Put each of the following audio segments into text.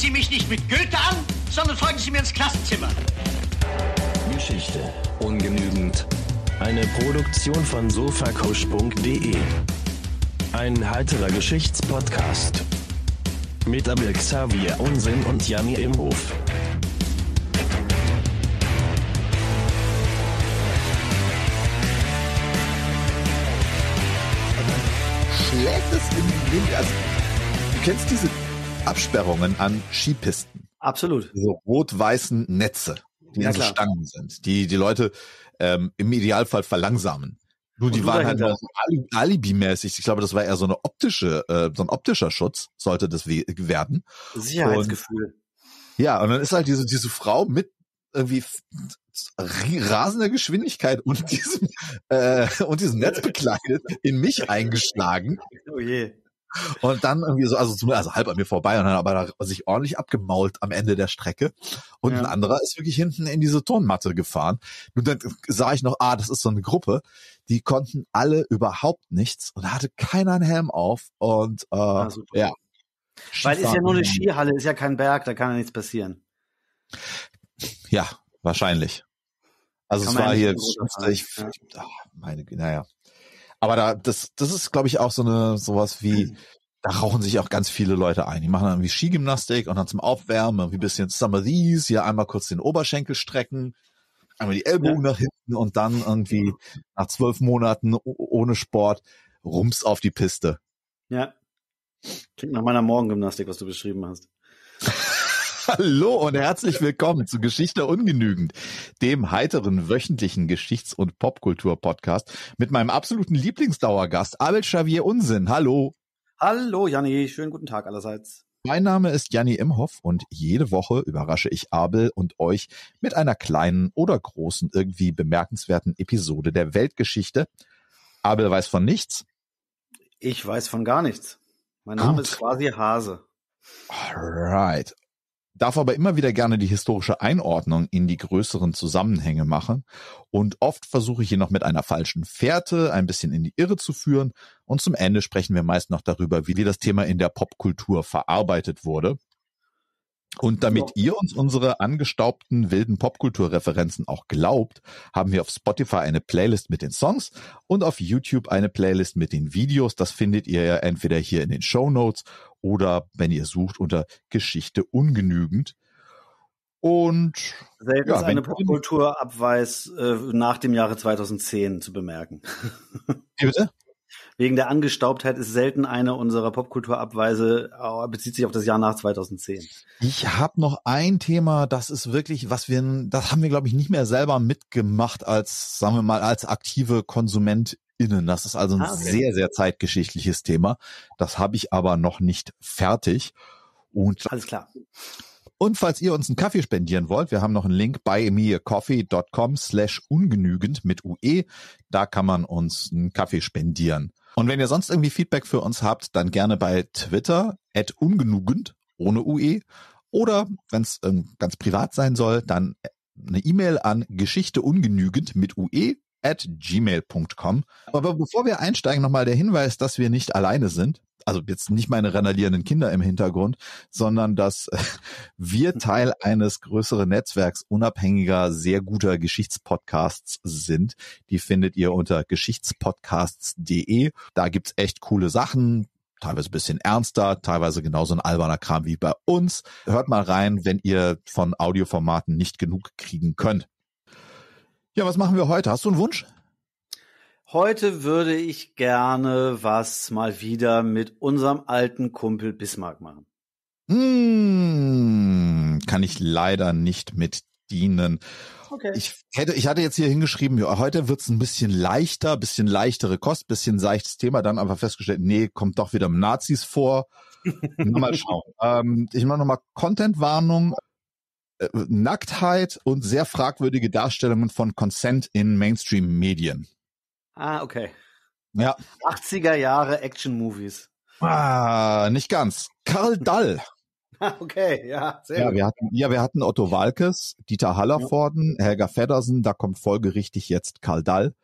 Sie mich nicht mit Goethe an, sondern folgen Sie mir ins Klassenzimmer. Geschichte ungenügend. Eine Produktion von sofakusch.de. Ein heiterer Geschichtspodcast. Mit Abel Xavier Unsinn und Janni im Hof. Schlägt es in den Wind. Also, du kennst diese Absperrungen an Skipisten. Absolut. So rot-weißen Netze, die ja, in so Stangen sind, die die Leute ähm, im Idealfall verlangsamen. Nur die waren halt so alibimäßig. Ich glaube, das war eher so eine optische, äh, so ein optischer Schutz sollte das werden. Sicherheitsgefühl. Und, ja, und dann ist halt diese diese Frau mit irgendwie rasender Geschwindigkeit und diesem äh, und diesem Netz bekleidet in mich eingeschlagen. Oh je. Und dann irgendwie so, also, also halb an mir vorbei und dann aber da, sich ordentlich abgemault am Ende der Strecke. Und ja. ein anderer ist wirklich hinten in diese Turnmatte gefahren. Und dann sah ich noch, ah, das ist so eine Gruppe. Die konnten alle überhaupt nichts und hatte keiner einen Helm auf. Und äh, ja. Ah, ja. Weil ist ja nur eine Skihalle, ist ja kein Berg, da kann ja nichts passieren. Ja, wahrscheinlich. Also kann es war hier, ich, ich, ja. meine, naja. Aber da, das, das ist, glaube ich, auch so eine, sowas wie, mhm. da rauchen sich auch ganz viele Leute ein. Die machen dann irgendwie Skigymnastik und dann zum Aufwärmen irgendwie bisschen Summer These, hier einmal kurz den Oberschenkel strecken, einmal die Ellbogen ja. nach hinten und dann irgendwie nach zwölf Monaten ohne Sport rums auf die Piste. Ja. Klingt nach meiner Morgengymnastik, was du beschrieben hast. Hallo und herzlich willkommen zu Geschichte ungenügend, dem heiteren wöchentlichen Geschichts- und Popkultur-Podcast mit meinem absoluten Lieblingsdauergast Abel Xavier Unsinn. Hallo. Hallo Janni, schönen guten Tag allerseits. Mein Name ist Janni Imhoff und jede Woche überrasche ich Abel und euch mit einer kleinen oder großen, irgendwie bemerkenswerten Episode der Weltgeschichte. Abel weiß von nichts. Ich weiß von gar nichts. Mein Name Gut. ist quasi Hase. Alright darf aber immer wieder gerne die historische Einordnung in die größeren Zusammenhänge machen und oft versuche ich hier noch mit einer falschen Fährte ein bisschen in die Irre zu führen und zum Ende sprechen wir meist noch darüber, wie das Thema in der Popkultur verarbeitet wurde. Und damit ihr uns unsere angestaubten wilden Popkulturreferenzen auch glaubt, haben wir auf Spotify eine Playlist mit den Songs und auf YouTube eine Playlist mit den Videos. Das findet ihr ja entweder hier in den Show Notes oder wenn ihr sucht unter Geschichte ungenügend. Und selten ja, ist eine Popkulturabweis äh, nach dem Jahre 2010 zu bemerken. Bitte? Wegen der Angestaubtheit ist selten eine unserer Popkulturabweise, äh, bezieht sich auf das Jahr nach 2010. Ich habe noch ein Thema, das ist wirklich, was wir, das haben wir, glaube ich, nicht mehr selber mitgemacht als, sagen wir mal, als aktive Konsument innen. Das ist also ein ah, okay. sehr, sehr zeitgeschichtliches Thema. Das habe ich aber noch nicht fertig. Und Alles klar. Und falls ihr uns einen Kaffee spendieren wollt, wir haben noch einen Link bei meacoffee.com slash ungenügend mit UE. Da kann man uns einen Kaffee spendieren. Und wenn ihr sonst irgendwie Feedback für uns habt, dann gerne bei Twitter at ungenügend ohne UE. Oder wenn es ähm, ganz privat sein soll, dann eine E-Mail an Geschichte ungenügend mit UE at gmail.com. Aber bevor wir einsteigen, nochmal der Hinweis, dass wir nicht alleine sind. Also jetzt nicht meine renalierenden Kinder im Hintergrund, sondern dass wir Teil eines größeren Netzwerks unabhängiger, sehr guter Geschichtspodcasts sind. Die findet ihr unter geschichtspodcasts.de. Da gibt's echt coole Sachen teilweise bisschen ernster, teilweise genauso ein alberner Kram wie bei uns. Hört mal rein, wenn ihr von Audioformaten nicht genug kriegen könnt. Ja, was machen wir heute? Hast du einen Wunsch? Heute würde ich gerne was mal wieder mit unserem alten Kumpel Bismarck machen. Hm, kann ich leider nicht mit dienen. Okay. Ich hätte, ich hatte jetzt hier hingeschrieben, heute wird es ein bisschen leichter, bisschen leichtere Kost, bisschen seichtes Thema, dann aber festgestellt, nee, kommt doch wieder Nazis vor. mal schauen. Ähm, ich mache nochmal Content-Warnung. Äh, Nacktheit und sehr fragwürdige Darstellungen von Consent in Mainstream-Medien. Ah, okay. Ja. 80er Jahre Action-Movies. Ah, nicht ganz. Karl Dall. Ah, Okay, ja, sehr ja, gut. Wir hatten, ja, wir hatten Otto Walkes, Dieter Hallervorden, ja. Helga Feddersen, da kommt folgerichtig jetzt Karl Dall,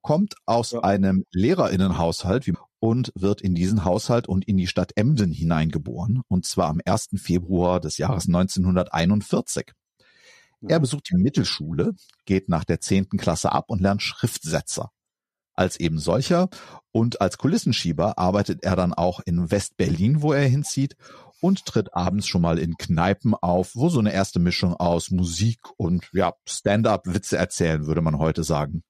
kommt aus ja. einem Lehrerinnenhaushalt und wird in diesen Haushalt und in die Stadt Emden hineingeboren, und zwar am 1. Februar des Jahres 1941. Er mhm. besucht die Mittelschule, geht nach der 10. Klasse ab und lernt Schriftsetzer. Als eben solcher und als Kulissenschieber arbeitet er dann auch in West-Berlin, wo er hinzieht und tritt abends schon mal in Kneipen auf, wo so eine erste Mischung aus Musik und ja, Stand-up-Witze erzählen, würde man heute sagen,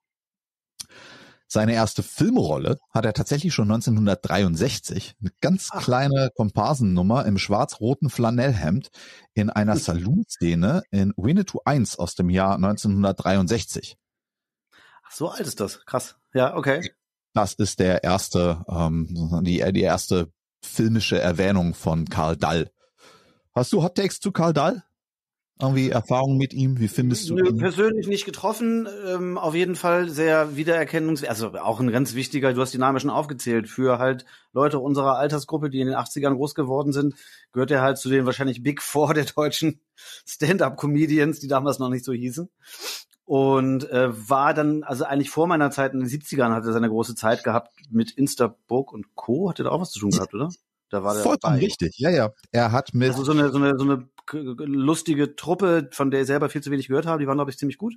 seine erste Filmrolle hat er tatsächlich schon 1963, eine ganz ah. kleine Komparsennummer im schwarz-roten Flanellhemd in einer Saloon-Szene in Winnetou 1 aus dem Jahr 1963. Ach, so alt ist das, krass. Ja, okay. Das ist der erste, ähm, die, die erste filmische Erwähnung von Karl Dall. Hast du Hot Takes zu Karl Dall? irgendwie Erfahrungen mit ihm? Wie findest du ihn? Persönlich nicht getroffen, ähm, auf jeden Fall sehr wiedererkennungswert, also auch ein ganz wichtiger, du hast die Namen schon aufgezählt, für halt Leute unserer Altersgruppe, die in den 80ern groß geworden sind, gehört er halt zu den wahrscheinlich Big Four der deutschen Stand-Up-Comedians, die damals noch nicht so hießen. Und äh, war dann, also eigentlich vor meiner Zeit in den 70ern hat er seine große Zeit gehabt mit Instaburg und Co. Hat er da auch was zu tun gehabt, oder? Da war Vollkommen dabei. richtig, ja, ja. Er hat mit. Also so eine, so eine, so eine lustige Truppe, von der ich selber viel zu wenig gehört habe, die waren, glaube ich, ziemlich gut.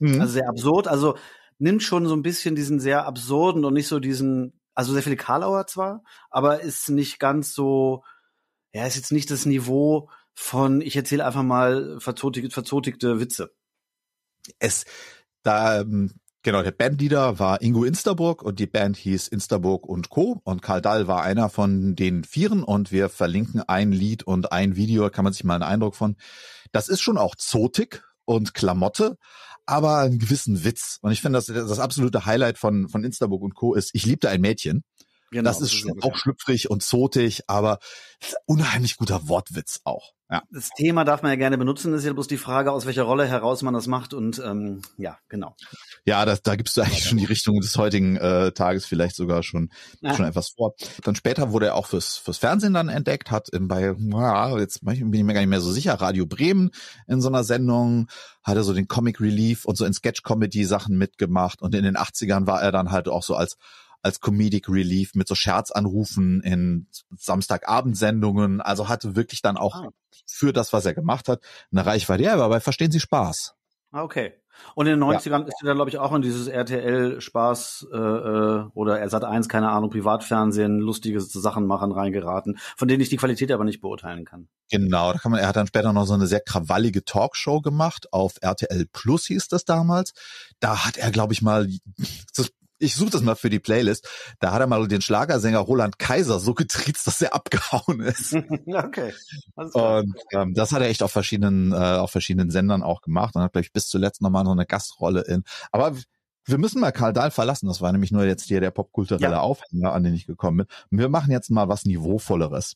Mhm. Also sehr absurd. Also nimmt schon so ein bisschen diesen sehr absurden und nicht so diesen, also sehr viele Karlauer zwar, aber ist nicht ganz so, ja, ist jetzt nicht das Niveau von, ich erzähle einfach mal verzotigte, verzotigte Witze. Es, da, ähm, Genau, der Bandleader war Ingo Insterburg und die Band hieß Insterburg und Co. Und Karl Dall war einer von den Vieren und wir verlinken ein Lied und ein Video, kann man sich mal einen Eindruck von. Das ist schon auch Zotik und Klamotte, aber einen gewissen Witz. Und ich finde, das, das absolute Highlight von, von Instaburg und Co. ist, ich liebte ein Mädchen. Genau, das ist so auch schlüpfrig und zotig, aber unheimlich guter Wortwitz auch. Ja. Das Thema darf man ja gerne benutzen, ist ja bloß die Frage, aus welcher Rolle heraus man das macht und ähm, ja, genau. Ja, das, da gibst du eigentlich schon die Richtung des heutigen äh, Tages vielleicht sogar schon, ja. schon etwas vor. Dann später wurde er auch fürs, fürs Fernsehen dann entdeckt, hat in, bei, ja, jetzt bin ich mir gar nicht mehr so sicher, Radio Bremen in so einer Sendung, hat er so den Comic Relief und so in Sketch-Comedy-Sachen mitgemacht und in den 80ern war er dann halt auch so als als Comedic Relief mit so Scherzanrufen in Samstagabendsendungen. Also hatte wirklich dann auch ah. für das, was er gemacht hat, eine Reichweite. Ja, aber bei verstehen Sie Spaß. Ah, okay. Und in den 90ern ja. ist er dann, glaube ich, auch in dieses RTL-Spaß äh, äh, oder Ersat 1, keine Ahnung, Privatfernsehen, lustige Sachen machen reingeraten, von denen ich die Qualität aber nicht beurteilen kann. Genau, da kann man, er hat dann später noch so eine sehr krawallige Talkshow gemacht, auf RTL Plus hieß das damals. Da hat er, glaube ich, mal das ich suche das mal für die Playlist. Da hat er mal den Schlagersänger Roland Kaiser so getriezt, dass er abgehauen ist. okay. Und ähm, das hat er echt auf verschiedenen, äh, auf verschiedenen Sendern auch gemacht und hat, glaube ich, bis zuletzt nochmal noch eine Gastrolle in. Aber wir müssen mal Karl Dahl verlassen. Das war nämlich nur jetzt hier der popkulturelle ja. Aufhänger, an den ich gekommen bin. Wir machen jetzt mal was Niveauvolleres.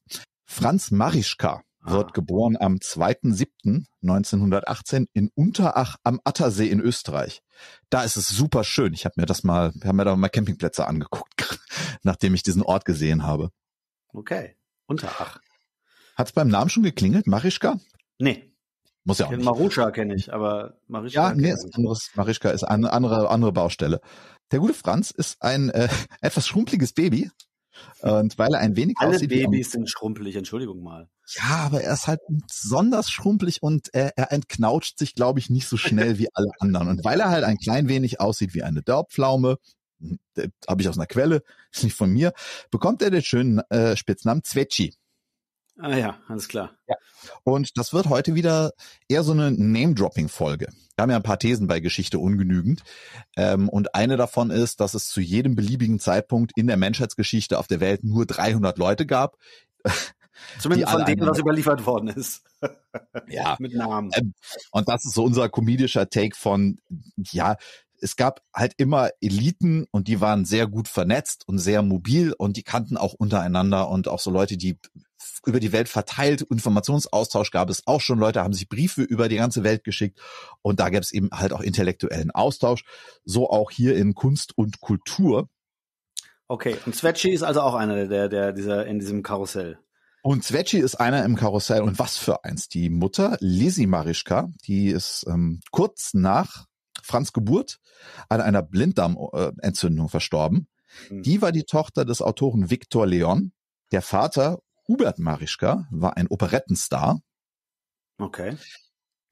Franz Marischka ah. wird geboren am 2.7.1918 in Unterach am Attersee in Österreich. Da ist es super schön. Ich habe mir das mal, wir haben mir da mal Campingplätze angeguckt, nachdem ich diesen Ort gesehen habe. Okay, Unterach. Hat es beim Namen schon geklingelt, Marischka? Nee. Muss ja auch. Nicht. Maruscha kenne ich, aber Marischka. Ja, nee, ist anderes. Marischka ist eine andere, andere Baustelle. Der gute Franz ist ein äh, etwas schrumpeliges Baby, und weil er ein wenig Alle aussieht. Alle Babys sind schrumpelig, Entschuldigung mal. Ja, aber er ist halt besonders schrumpelig und er, er entknautscht sich, glaube ich, nicht so schnell wie alle anderen. Und weil er halt ein klein wenig aussieht wie eine Dörpflaume, habe hm, ich aus einer Quelle, ist nicht von mir, bekommt er den schönen äh, Spitznamen Zwetschi. Ah ja, alles klar. Ja. Und das wird heute wieder eher so eine Name-Dropping-Folge. Wir haben ja ein paar Thesen bei Geschichte ungenügend. Ähm, und eine davon ist, dass es zu jedem beliebigen Zeitpunkt in der Menschheitsgeschichte auf der Welt nur 300 Leute gab. Zumindest von denen, was überliefert worden ist. ja. Mit Namen. Ähm, und das ist so unser komedischer Take von, ja, es gab halt immer Eliten und die waren sehr gut vernetzt und sehr mobil und die kannten auch untereinander und auch so Leute, die über die Welt verteilt. Informationsaustausch gab es auch schon. Leute haben sich Briefe über die ganze Welt geschickt. Und da gab es eben halt auch intellektuellen Austausch. So auch hier in Kunst und Kultur. Okay, und Svetschi ist also auch einer der, der, dieser, in diesem Karussell. Und Svetschi ist einer im Karussell. Und was für eins? Die Mutter, Lizzie Marischka, die ist ähm, kurz nach Franz Geburt an einer Blinddarmentzündung verstorben. Hm. Die war die Tochter des Autoren Victor Leon. Der Vater Hubert Marischka war ein Operettenstar. Okay.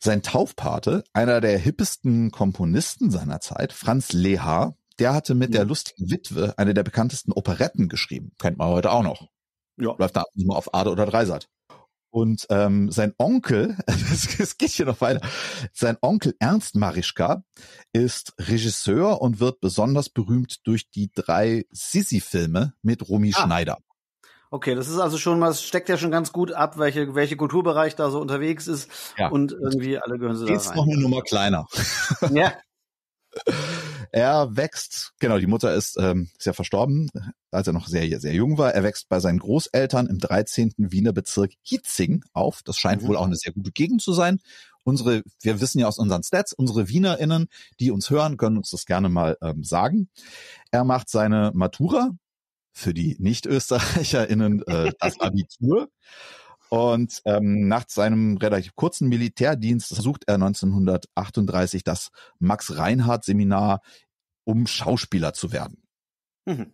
Sein Taufpate, einer der hippesten Komponisten seiner Zeit, Franz Leha, der hatte mit ja. der lustigen Witwe eine der bekanntesten Operetten geschrieben. Kennt man heute auch noch. Ja. Läuft da immer auf Ade oder Dreisat. Und ähm, sein Onkel, es geht hier noch weiter, sein Onkel Ernst Marischka ist Regisseur und wird besonders berühmt durch die drei Sissi-Filme mit Romy ah. Schneider. Okay, das ist also schon mal, es steckt ja schon ganz gut ab, welche, welche Kulturbereich da so unterwegs ist. Ja. Und irgendwie alle gehören sie Geht's da rein. noch eine Nummer kleiner. Ja. er wächst, genau, die Mutter ist, ähm, ist ja verstorben, als er noch sehr, sehr jung war. Er wächst bei seinen Großeltern im 13. Wiener Bezirk Hietzing auf. Das scheint mhm. wohl auch eine sehr gute Gegend zu sein. Unsere, wir wissen ja aus unseren Stats, unsere WienerInnen, die uns hören, können uns das gerne mal ähm, sagen. Er macht seine Matura für die Nicht-ÖsterreicherInnen äh, das Abitur. Und ähm, nach seinem relativ kurzen Militärdienst besucht er 1938 das Max-Reinhardt-Seminar, um Schauspieler zu werden. Mhm.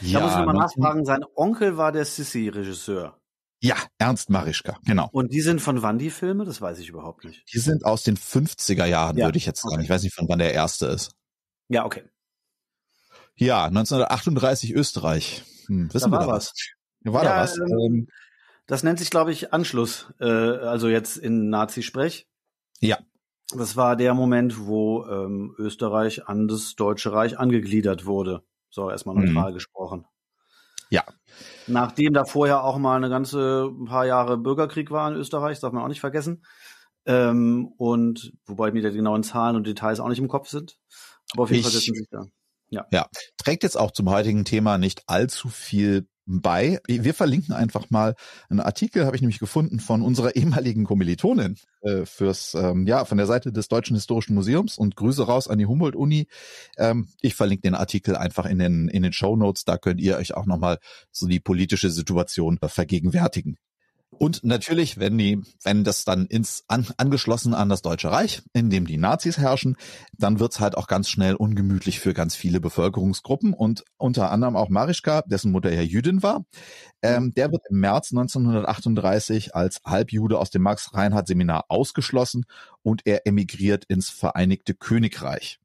Ja, da muss ich mal nachfragen, sein Onkel war der Sissi-Regisseur. Ja, Ernst Marischka, genau. Und die sind von wann die Filme? Das weiß ich überhaupt nicht. Die sind aus den 50er Jahren, ja. würde ich jetzt sagen. Ich weiß nicht, von wann der erste ist. Ja, okay. Ja, 1938 Österreich. Hm, wissen da wir da was? was? War ja, da was? Ähm, ähm, das nennt sich, glaube ich, Anschluss, äh, also jetzt in Nazi-Sprech. Ja. Das war der Moment, wo ähm, Österreich an das Deutsche Reich angegliedert wurde. So, erstmal mhm. neutral mhm. gesprochen. Ja. Nachdem da vorher auch mal eine ganze ein paar Jahre Bürgerkrieg war in Österreich, darf man auch nicht vergessen. Ähm, und wobei mir die genauen Zahlen und Details auch nicht im Kopf sind. Aber auf jeden ich, Fall setzen sich da. Ja. ja. Trägt jetzt auch zum heutigen Thema nicht allzu viel bei. Wir verlinken einfach mal einen Artikel, habe ich nämlich gefunden, von unserer ehemaligen Kommilitonin äh, fürs, ähm, ja, von der Seite des Deutschen Historischen Museums und Grüße raus an die Humboldt-Uni. Ähm, ich verlinke den Artikel einfach in den, in den Show Notes. Da könnt ihr euch auch nochmal so die politische Situation äh, vergegenwärtigen. Und natürlich, wenn die, wenn das dann ins an, angeschlossen an das Deutsche Reich, in dem die Nazis herrschen, dann wird's halt auch ganz schnell ungemütlich für ganz viele Bevölkerungsgruppen und unter anderem auch Marischka, dessen Mutter ja Jüdin war. Ähm, der wird im März 1938 als Halbjude aus dem Max-Reinhardt-Seminar ausgeschlossen und er emigriert ins Vereinigte Königreich.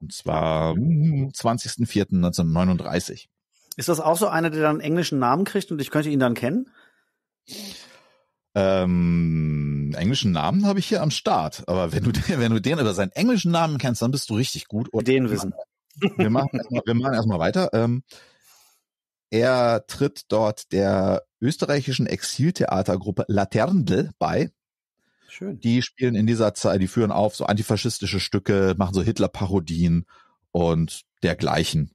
Und zwar am 20.04.1939. Ist das auch so einer, der dann einen englischen Namen kriegt und ich könnte ihn dann kennen? ähm, englischen Namen habe ich hier am Start. Aber wenn du, wenn du den oder seinen englischen Namen kennst, dann bist du richtig gut. Und den wissen. Wir machen, wir machen erstmal weiter. Ähm, er tritt dort der österreichischen Exiltheatergruppe Laternde bei. Schön. Die spielen in dieser Zeit, die führen auf so antifaschistische Stücke, machen so Hitler-Parodien und dergleichen.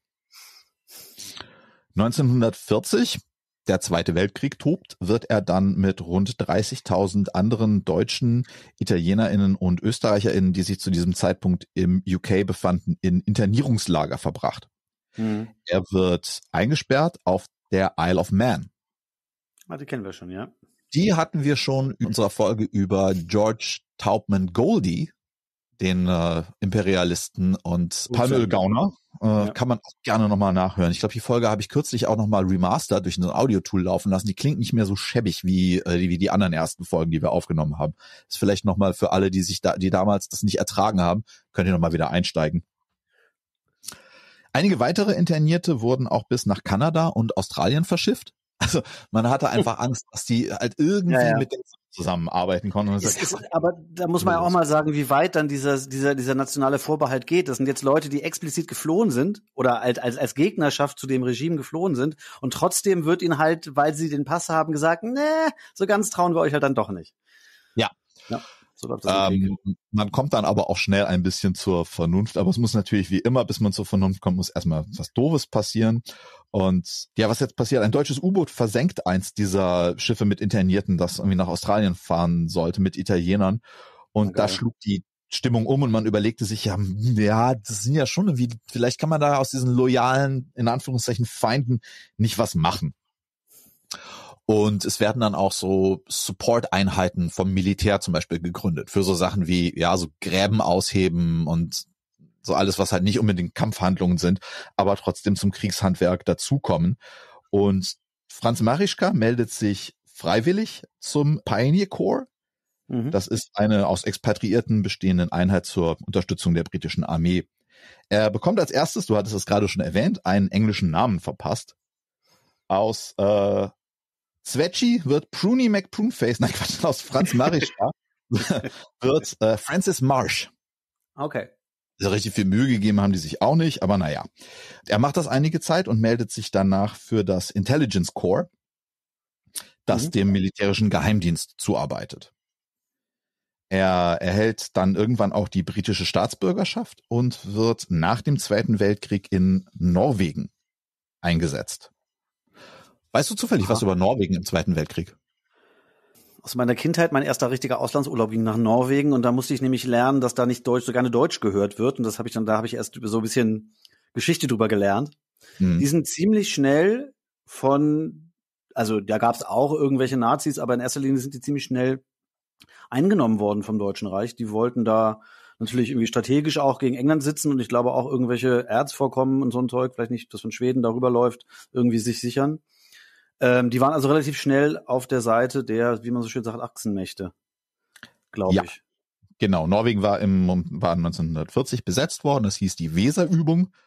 1940 der Zweite Weltkrieg tobt, wird er dann mit rund 30.000 anderen Deutschen, Italienerinnen und Österreicherinnen, die sich zu diesem Zeitpunkt im UK befanden, in Internierungslager verbracht. Mhm. Er wird eingesperrt auf der Isle of Man. Ah, die kennen wir schon, ja. Die hatten wir schon in unserer Folge über George Taubman Goldie den äh, Imperialisten und okay. Palmölgauner. Äh, ja. Kann man auch gerne nochmal nachhören. Ich glaube, die Folge habe ich kürzlich auch nochmal remastered durch ein Audio-Tool laufen lassen. Die klingt nicht mehr so schäbig wie, äh, wie die anderen ersten Folgen, die wir aufgenommen haben. Ist vielleicht nochmal für alle, die sich da, die damals das nicht ertragen haben, könnt ihr nochmal wieder einsteigen. Einige weitere Internierte wurden auch bis nach Kanada und Australien verschifft. Also man hatte einfach Angst, dass die halt irgendwie ja, ja. mit den zusammenarbeiten konnten. Und ist, aber da muss man ja auch mal sagen, wie weit dann dieser, dieser, dieser nationale Vorbehalt geht. Das sind jetzt Leute, die explizit geflohen sind oder halt als, als, Gegnerschaft zu dem Regime geflohen sind. Und trotzdem wird ihnen halt, weil sie den Pass haben, gesagt, nee, so ganz trauen wir euch halt dann doch nicht. Ja. ja. So ähm, man kommt dann aber auch schnell ein bisschen zur Vernunft, aber es muss natürlich wie immer, bis man zur Vernunft kommt, muss erstmal was Doofes passieren. Und ja, was jetzt passiert? Ein deutsches U-Boot versenkt eins dieser Schiffe mit Internierten, das irgendwie nach Australien fahren sollte mit Italienern. Und okay. Ah, da schlug die Stimmung um und man überlegte sich, ja, hm, ja, das sind ja schon irgendwie, vielleicht kann man da aus diesen loyalen, in Anführungszeichen, Feinden nicht was machen. Und es werden dann auch so Support-Einheiten vom Militär zum Beispiel gegründet für so Sachen wie, ja, so Gräben ausheben und so alles, was halt nicht unbedingt Kampfhandlungen sind, aber trotzdem zum Kriegshandwerk dazukommen. Und Franz Marischka meldet sich freiwillig zum Pioneer Corps. Mhm. Das ist eine aus Expatriierten bestehenden Einheit zur Unterstützung der britischen Armee. Er bekommt als erstes, du hattest es gerade schon erwähnt, einen englischen Namen verpasst. Aus äh, Svetschi wird Pruny McPruneface, nein Quatsch, aus Franz Marischka wird äh, Francis Marsh. Okay. Also richtig viel Mühe gegeben haben die sich auch nicht, aber naja. Er macht das einige Zeit und meldet sich danach für das Intelligence Corps, das mhm. dem militärischen Geheimdienst zuarbeitet. Er erhält dann irgendwann auch die britische Staatsbürgerschaft und wird nach dem Zweiten Weltkrieg in Norwegen eingesetzt. Weißt du zufällig Aha. was über Norwegen im Zweiten Weltkrieg? Aus meiner Kindheit mein erster richtiger Auslandsurlaub ging nach Norwegen und da musste ich nämlich lernen, dass da nicht Deutsch, so gerne Deutsch gehört wird und das habe ich dann da habe ich erst so ein bisschen Geschichte drüber gelernt. Hm. Die sind ziemlich schnell von also da gab es auch irgendwelche Nazis, aber in erster Linie sind die ziemlich schnell eingenommen worden vom Deutschen Reich. Die wollten da natürlich irgendwie strategisch auch gegen England sitzen und ich glaube auch irgendwelche Erzvorkommen und so ein Zeug, vielleicht nicht, dass von Schweden darüber läuft, irgendwie sich sichern. Ähm, die waren also relativ schnell auf der Seite der, wie man so schön sagt, Achsenmächte, glaube ja. ich. Genau, Norwegen war, im, war 1940 besetzt worden, das hieß die Weserübung. Ah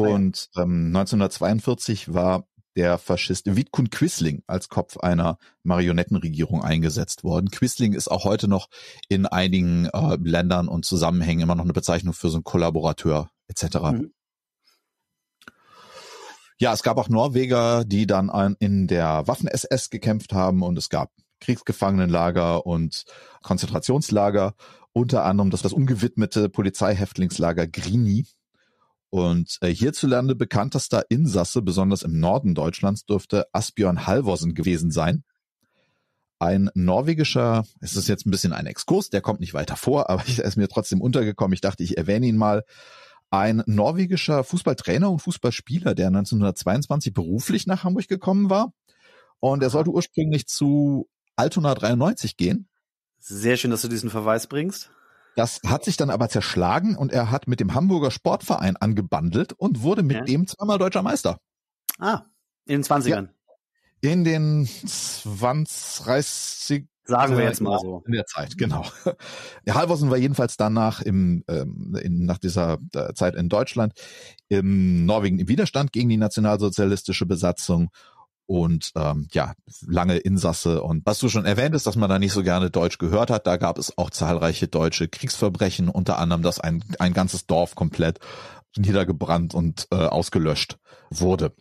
und ähm, 1942 war der Faschist Witkun Quisling als Kopf einer Marionettenregierung eingesetzt worden. Quisling ist auch heute noch in einigen äh, Ländern und Zusammenhängen immer noch eine Bezeichnung für so einen Kollaborateur etc. Mhm. Ja, es gab auch Norweger, die dann in der Waffen-SS gekämpft haben und es gab Kriegsgefangenenlager und Konzentrationslager, unter anderem das, das ungewidmete Polizeihäftlingslager Grini. Und äh, hierzulande bekanntester Insasse, besonders im Norden Deutschlands, dürfte Asbjörn Halvorsen gewesen sein. Ein norwegischer, es ist jetzt ein bisschen ein Exkurs, der kommt nicht weiter vor, aber er ist mir trotzdem untergekommen. Ich dachte, ich erwähne ihn mal ein norwegischer Fußballtrainer und Fußballspieler, der 1922 beruflich nach Hamburg gekommen war. Und er sollte ursprünglich zu Altona 93 gehen. Sehr schön, dass du diesen Verweis bringst. Das hat sich dann aber zerschlagen und er hat mit dem Hamburger Sportverein angebandelt und wurde mit ja. dem zweimal deutscher Meister. Ah, in den 20ern. Ja, in den 20, 30, Sagen also wir jetzt mal genau, so. In der Zeit, genau. Ja, Halvorsen war jedenfalls danach im, ähm, in, nach dieser äh, Zeit in Deutschland, im Norwegen im Widerstand gegen die nationalsozialistische Besatzung und ähm, ja, lange Insasse. Und was du schon erwähnt hast, dass man da nicht so gerne Deutsch gehört hat, da gab es auch zahlreiche deutsche Kriegsverbrechen, unter anderem, dass ein, ein ganzes Dorf komplett niedergebrannt und äh, ausgelöscht wurde.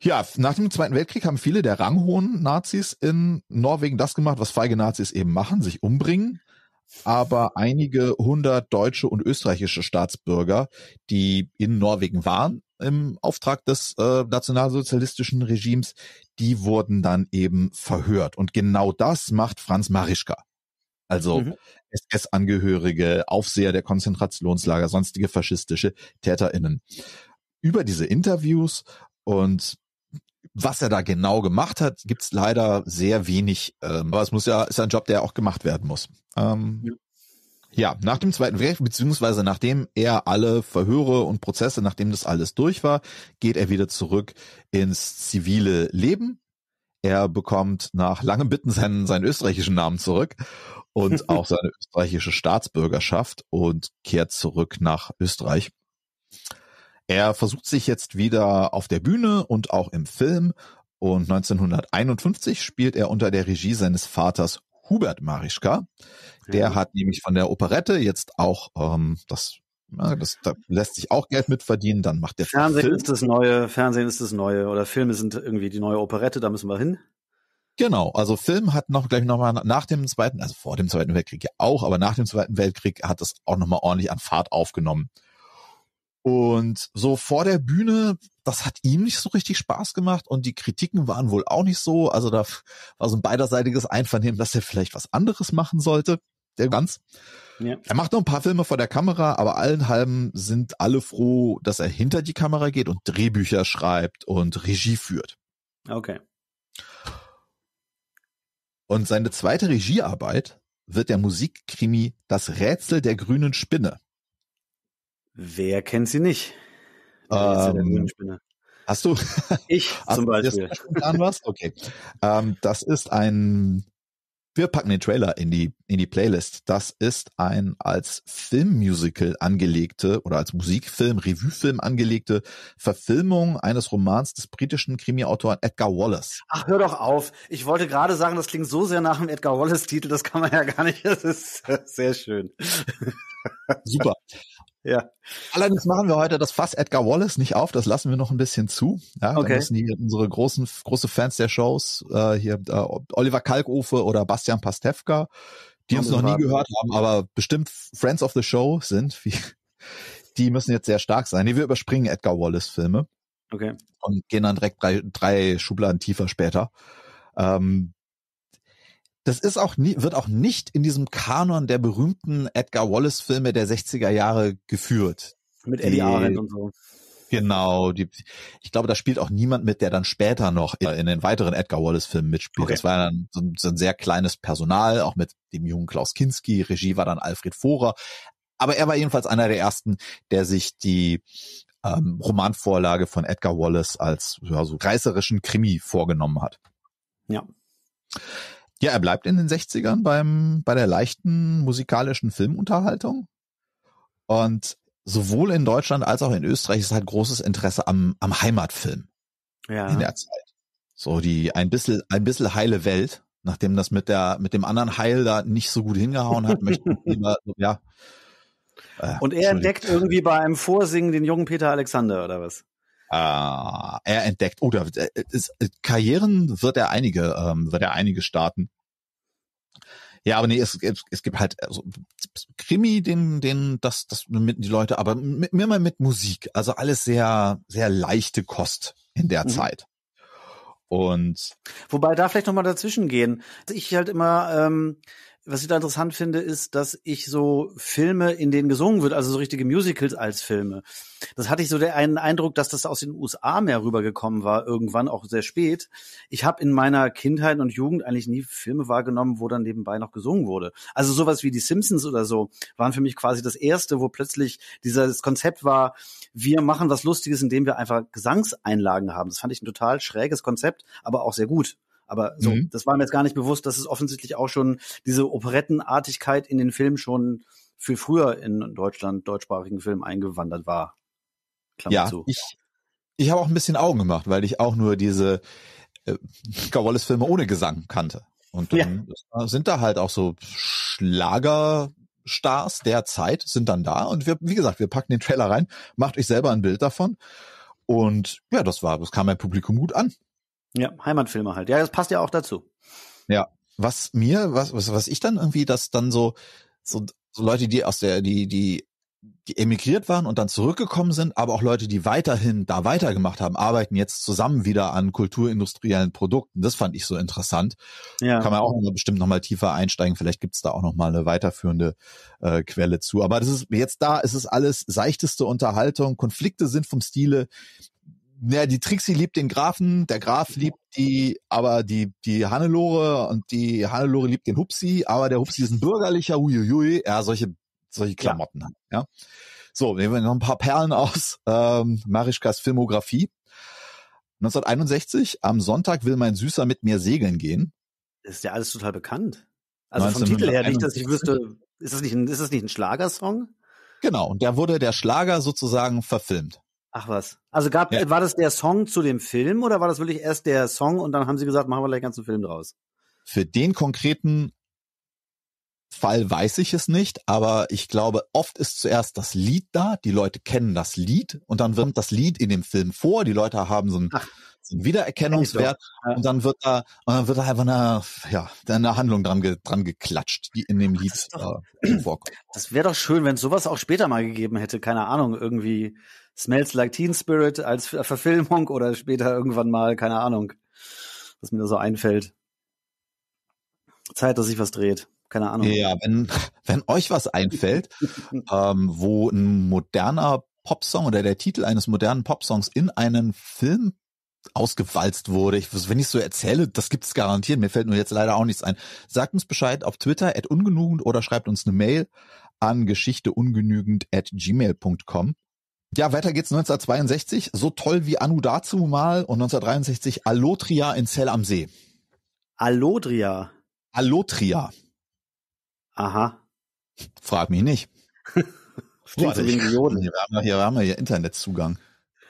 Ja, nach dem Zweiten Weltkrieg haben viele der ranghohen Nazis in Norwegen das gemacht, was feige Nazis eben machen, sich umbringen. Aber einige hundert deutsche und österreichische Staatsbürger, die in Norwegen waren, im Auftrag des äh, nationalsozialistischen Regimes, die wurden dann eben verhört. Und genau das macht Franz Marischka. Also mhm. SS-Angehörige, Aufseher der Konzentrationslager, sonstige faschistische TäterInnen. Über diese Interviews und was er da genau gemacht hat, gibt's leider sehr wenig. Ähm, aber es muss ja, ist ein Job, der auch gemacht werden muss. Ähm, ja. Ja, nach dem Zweiten Weltkrieg, beziehungsweise nachdem er alle Verhöre und Prozesse, nachdem das alles durch war, geht er wieder zurück ins zivile Leben. Er bekommt nach langem Bitten seinen, seinen österreichischen Namen zurück und auch seine österreichische Staatsbürgerschaft und kehrt zurück nach Österreich. Er versucht sich jetzt wieder auf der Bühne und auch im Film und 1951 spielt er unter der Regie seines Vaters Hubert Marischka. Der ja. hat nämlich von der Operette jetzt auch ähm, das ja, das, da lässt sich auch Geld mitverdienen, dann macht der Fernsehen Film. ist das neue, Fernsehen ist das neue oder Filme sind irgendwie die neue Operette, da müssen wir hin. Genau, also Film hat noch gleich nochmal nach dem zweiten, also vor dem zweiten Weltkrieg ja auch, aber nach dem zweiten Weltkrieg hat das auch nochmal ordentlich an Fahrt aufgenommen. Und so vor der Bühne, das hat ihm nicht so richtig Spaß gemacht und die Kritiken waren wohl auch nicht so. Also da war so ein beiderseitiges Einvernehmen, dass er vielleicht was anderes machen sollte. Der ganz. Ja. Er macht noch ein paar Filme vor der Kamera, aber allen halben sind alle froh, dass er hinter die Kamera geht und Drehbücher schreibt und Regie führt. Okay. Und seine zweite Regiearbeit wird der Musikkrimi Das Rätsel der grünen Spinne Wer kennt sie nicht? Wer ähm, hast du? Ich zum Beispiel. Plan was? Okay. ähm, das ist ein. Wir packen den Trailer in die in die Playlist. Das ist ein als Filmmusical angelegte oder als Musikfilm, Revuefilm angelegte Verfilmung eines Romans des britischen Krimiautoren Edgar Wallace. Ach, hör doch auf. Ich wollte gerade sagen, das klingt so sehr nach einem Edgar Wallace-Titel, das kann man ja gar nicht. Das ist sehr schön. Super. Ja. Allerdings machen wir heute das Fass Edgar Wallace nicht auf, das lassen wir noch ein bisschen zu. Ja, okay. Da müssen hier unsere großen, große Fans der Shows, äh, hier äh, Oliver Kalkofe oder Bastian Pastewka, die uns noch nie gehört haben, aber bestimmt Friends of the Show sind, wie, die müssen jetzt sehr stark sein. Nee, wir überspringen Edgar Wallace-Filme. Okay. Und gehen dann direkt drei, drei Schubladen tiefer später. Ähm, das ist auch nie, wird auch nicht in diesem Kanon der berühmten Edgar Wallace Filme der 60er Jahre geführt. Mit Eddie Arendt und so. Genau, die, ich glaube, da spielt auch niemand mit, der dann später noch in, in den weiteren Edgar Wallace-Filmen mitspielt. Okay. Das war dann so, so ein sehr kleines Personal, auch mit dem jungen Klaus Kinski. Regie war dann Alfred Vorer. Aber er war jedenfalls einer der ersten, der sich die ähm, Romanvorlage von Edgar Wallace als ja, so reißerischen Krimi vorgenommen hat. Ja. Ja, er bleibt in den 60ern beim, bei der leichten musikalischen Filmunterhaltung. Und sowohl in Deutschland als auch in Österreich ist halt großes Interesse am, am Heimatfilm. Ja. In der Zeit. So die ein bisschen, ein bisschen heile Welt, nachdem das mit der, mit dem anderen Heil da nicht so gut hingehauen hat, möchte ich lieber, ja. Äh, und er entdeckt irgendwie bei einem Vorsingen den jungen Peter Alexander oder was? äh, er entdeckt. Oder äh, ist, äh, Karrieren wird er einige, ähm, wird er einige starten. Ja, aber nee, es, es, es gibt halt also, Krimi, den, den, das, das mit die Leute, aber mir mal mit Musik. Also alles sehr, sehr leichte Kost in der mhm. Zeit. Und wobei da vielleicht nochmal dazwischen gehen. Also ich halt immer ähm, was ich da interessant finde, ist, dass ich so Filme, in denen gesungen wird, also so richtige Musicals als Filme. Das hatte ich so den einen Eindruck, dass das aus den USA mehr rübergekommen war, irgendwann auch sehr spät. Ich habe in meiner Kindheit und Jugend eigentlich nie Filme wahrgenommen, wo dann nebenbei noch gesungen wurde. Also sowas wie die Simpsons oder so waren für mich quasi das erste, wo plötzlich dieses Konzept war, wir machen was Lustiges, indem wir einfach Gesangseinlagen haben. Das fand ich ein total schräges Konzept, aber auch sehr gut. Aber so, mhm. das war mir jetzt gar nicht bewusst, dass es offensichtlich auch schon diese Operettenartigkeit in den Filmen schon viel früher in Deutschland deutschsprachigen Filmen eingewandert war. Klammer ja, zu. ich, ich habe auch ein bisschen Augen gemacht, weil ich auch nur diese äh, Wallace-Filme ohne Gesang kannte. Und dann ja. sind da halt auch so Schlagerstars der Zeit sind dann da und wir, wie gesagt, wir packen den Trailer rein, macht euch selber ein Bild davon und ja, das war, das kam mein Publikum gut an. Ja, Heimatfilme halt. Ja, das passt ja auch dazu. Ja, was mir, was, was, was ich dann irgendwie, dass dann so, so, so Leute, die aus der, die, die die emigriert waren und dann zurückgekommen sind, aber auch Leute, die weiterhin da weitergemacht haben, arbeiten jetzt zusammen wieder an kulturindustriellen Produkten. Das fand ich so interessant. Ja. Kann man auch noch, bestimmt nochmal tiefer einsteigen. Vielleicht gibt's da auch nochmal eine weiterführende äh, Quelle zu. Aber das ist jetzt da, es ist alles seichteste Unterhaltung. Konflikte sind vom Stile naja, die Trixie liebt den Grafen, der Graf liebt die, aber die, die Hannelore und die Hannelore liebt den Hupsi, aber der Hupsi ist ein bürgerlicher, uiuiui, ja, solche, solche Klamotten, ja. ja. So, nehmen wir noch ein paar Perlen aus, ähm, Marischkas Filmografie. 1961, am Sonntag will mein Süßer mit mir segeln gehen. Das ist ja alles total bekannt. Also vom Titel her nicht, dass ich wüsste, ist das nicht ein, ist das nicht ein Schlagersong? Genau, und der wurde der Schlager sozusagen verfilmt. Ach was. Also gab, ja. war das der Song zu dem Film oder war das wirklich erst der Song und dann haben sie gesagt, machen wir gleich ganzen Film draus? Für den konkreten Fall weiß ich es nicht, aber ich glaube, oft ist zuerst das Lied da, die Leute kennen das Lied und dann wird das Lied in dem Film vor, die Leute haben so einen, so einen Wiedererkennungswert ja. und dann wird da und dann wird da einfach eine, ja, eine Handlung dran, dran geklatscht, die in dem Lied das äh, vorkommt. Das wäre doch schön, wenn es sowas auch später mal gegeben hätte, keine Ahnung, irgendwie Smells Like Teen Spirit als Verfilmung oder später irgendwann mal, keine Ahnung, was mir da so einfällt. Zeit, dass sich was dreht. Keine Ahnung. Ja, wenn, wenn euch was einfällt, ähm, wo ein moderner Popsong oder der Titel eines modernen Popsongs in einen Film ausgewalzt wurde. Ich, wenn ich so erzähle, das gibt es garantiert. Mir fällt nur jetzt leider auch nichts ein. Sagt uns Bescheid auf Twitter at ungenügend oder schreibt uns eine Mail an geschichteungenügend at gmail.com. Ja, weiter geht's 1962, so toll wie Anu dazu mal und 1963 Allotria in Zell am See. Allotria. Allotria. Aha. Frag mich nicht. Stimmt, so wegen Joden. Hier haben wir, hier haben wir hier Internetzugang.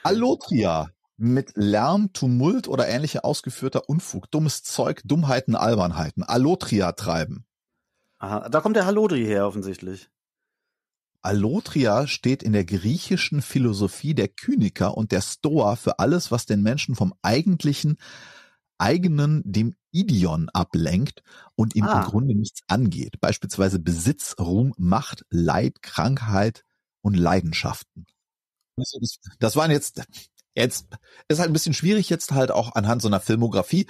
Allotria. mit Lärm, Tumult oder ähnlicher ausgeführter Unfug, dummes Zeug, Dummheiten, Albernheiten. Allotria treiben. Aha, da kommt der Hallodri her offensichtlich. Allotria steht in der griechischen Philosophie der Kyniker und der Stoa für alles, was den Menschen vom eigentlichen, eigenen, dem Idion ablenkt und ihm ah. im Grunde nichts angeht. Beispielsweise Besitz, Ruhm, Macht, Leid, Krankheit und Leidenschaften. Also das waren jetzt, jetzt ist halt ein bisschen schwierig jetzt halt auch anhand so einer Filmografie.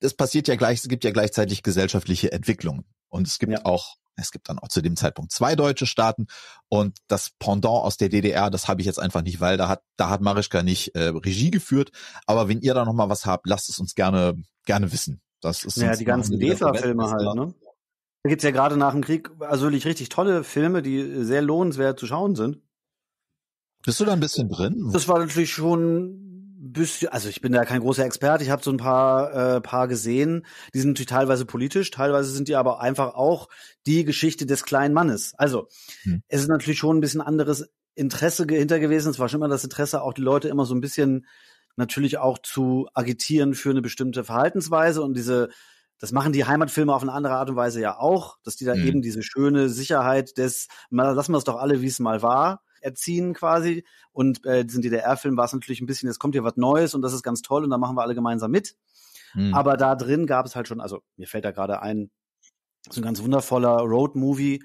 Es passiert ja gleich, es gibt ja gleichzeitig gesellschaftliche Entwicklungen. Und es gibt ja. auch es gibt dann auch zu dem Zeitpunkt zwei deutsche Staaten und das Pendant aus der DDR, das habe ich jetzt einfach nicht, weil da hat da hat Marischka nicht äh, Regie geführt. Aber wenn ihr da nochmal was habt, lasst es uns gerne gerne wissen. Das ist ja die ganzen DEFA-Filme halt. Ne? Da es ja gerade nach dem Krieg also wirklich richtig tolle Filme, die sehr lohnenswert zu schauen sind. Bist du da ein bisschen drin? Das war natürlich schon bisschen, also ich bin da kein großer Experte, ich habe so ein paar, äh, paar gesehen, die sind natürlich teilweise politisch, teilweise sind die aber einfach auch die Geschichte des kleinen Mannes. Also hm. es ist natürlich schon ein bisschen anderes Interesse hinter gewesen. Es war schon immer das Interesse, auch die Leute immer so ein bisschen natürlich auch zu agitieren für eine bestimmte Verhaltensweise und diese das machen die Heimatfilme auf eine andere Art und Weise ja auch, dass die da mhm. eben diese schöne Sicherheit des, lassen wir es doch alle, wie es mal war, erziehen quasi. Und äh, diesen DDR-Film war es natürlich ein bisschen, jetzt kommt hier was Neues und das ist ganz toll und da machen wir alle gemeinsam mit. Hm. Aber da drin gab es halt schon, also mir fällt da gerade ein, so ein ganz wundervoller Road-Movie,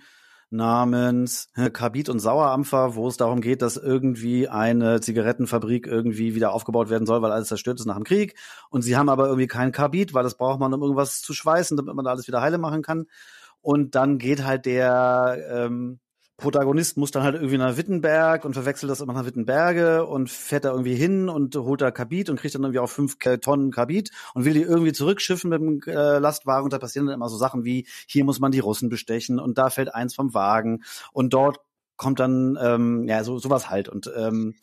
namens äh, Kabit und Sauerampfer, wo es darum geht, dass irgendwie eine Zigarettenfabrik irgendwie wieder aufgebaut werden soll, weil alles zerstört ist nach dem Krieg. Und sie haben aber irgendwie kein Kabit, weil das braucht man, um irgendwas zu schweißen, damit man da alles wieder heile machen kann. Und dann geht halt der ähm, Protagonist muss dann halt irgendwie nach Wittenberg und verwechselt das immer nach Wittenberge und fährt da irgendwie hin und holt da Kabit und kriegt dann irgendwie auch fünf Tonnen Kabit und will die irgendwie zurückschiffen mit dem äh, Lastwagen und da passieren dann immer so Sachen wie, hier muss man die Russen bestechen und da fällt eins vom Wagen und dort kommt dann, ähm, ja, so, sowas halt und ähm,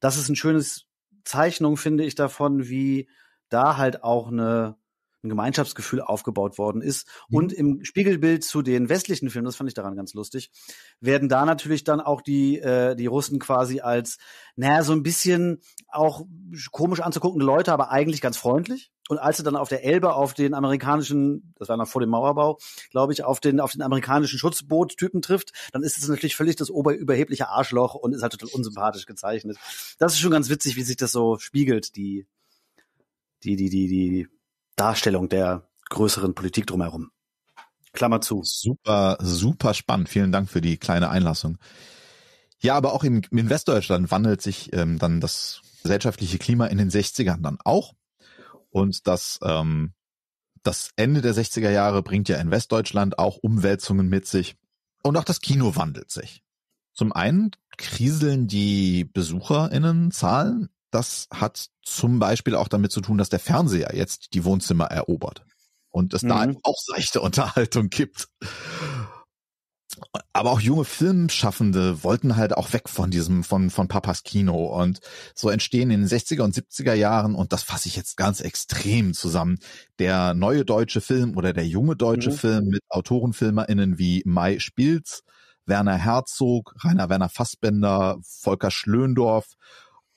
das ist ein schönes Zeichnung, finde ich, davon, wie da halt auch eine ein Gemeinschaftsgefühl aufgebaut worden ist. Mhm. Und im Spiegelbild zu den westlichen Filmen, das fand ich daran ganz lustig, werden da natürlich dann auch die, äh, die Russen quasi als, naja, so ein bisschen auch komisch anzuguckende Leute, aber eigentlich ganz freundlich. Und als sie dann auf der Elbe auf den amerikanischen, das war noch vor dem Mauerbau, glaube ich, auf den, auf den amerikanischen Schutzboot-Typen trifft, dann ist es natürlich völlig das oberüberhebliche Arschloch und ist halt total unsympathisch gezeichnet. Das ist schon ganz witzig, wie sich das so spiegelt, die, die, die, die, die Darstellung der größeren Politik drumherum. Klammer zu. Super, super spannend. Vielen Dank für die kleine Einlassung. Ja, aber auch im, in Westdeutschland wandelt sich ähm, dann das gesellschaftliche Klima in den 60ern dann auch. Und das, ähm, das Ende der 60er Jahre bringt ja in Westdeutschland auch Umwälzungen mit sich. Und auch das Kino wandelt sich. Zum einen kriseln die BesucherInnenzahlen das hat zum Beispiel auch damit zu tun, dass der Fernseher jetzt die Wohnzimmer erobert und es mhm. da auch seichte Unterhaltung gibt. Aber auch junge Filmschaffende wollten halt auch weg von diesem, von, von Papas Kino. Und so entstehen in den 60er und 70er Jahren, und das fasse ich jetzt ganz extrem zusammen, der neue deutsche Film oder der junge deutsche mhm. Film mit AutorenfilmerInnen wie Mai Spiels, Werner Herzog, Rainer Werner Fassbender, Volker Schlöndorf